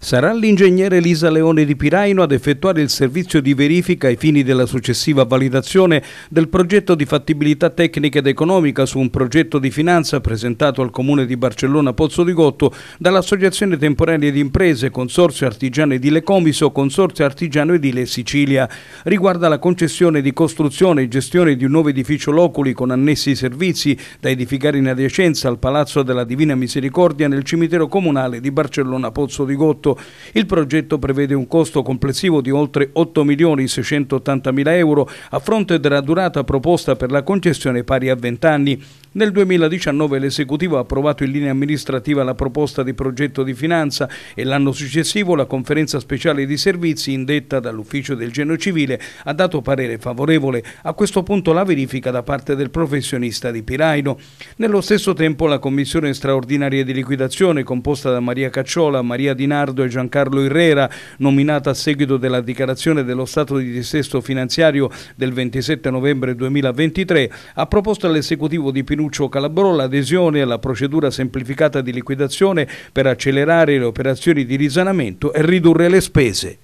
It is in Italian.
Sarà l'ingegnere Elisa Leone di Piraino ad effettuare il servizio di verifica ai fini della successiva validazione del progetto di fattibilità tecnica ed economica su un progetto di finanza presentato al Comune di Barcellona Pozzo di Gotto dall'Associazione Temporanea di Imprese, Consorzio Artigiano Edile Comiso, Consorzio Artigiano Edile Sicilia. Riguarda la concessione di costruzione e gestione di un nuovo edificio loculi con annessi servizi da edificare in adiacenza al Palazzo della Divina Misericordia nel cimitero comunale di Barcellona Pozzo di Gotto progetto. Il progetto prevede un costo complessivo di oltre 8 milioni 680 mila euro a fronte della durata proposta per la concessione pari a 20 anni. Nel 2019 l'esecutivo ha approvato in linea amministrativa la proposta di progetto di finanza e l'anno successivo la conferenza speciale di servizi indetta dall'ufficio del Geno Civile ha dato parere favorevole a questo punto la verifica da parte del professionista di Piraino. Nello stesso tempo la commissione straordinaria di liquidazione composta da Maria Cacciola, Maria Di Nardo Leonardo e Giancarlo Herrera, nominata a seguito della dichiarazione dello stato di dissesto finanziario del 27 novembre 2023, ha proposto all'esecutivo di Pinuccio Calabrò l'adesione alla procedura semplificata di liquidazione per accelerare le operazioni di risanamento e ridurre le spese.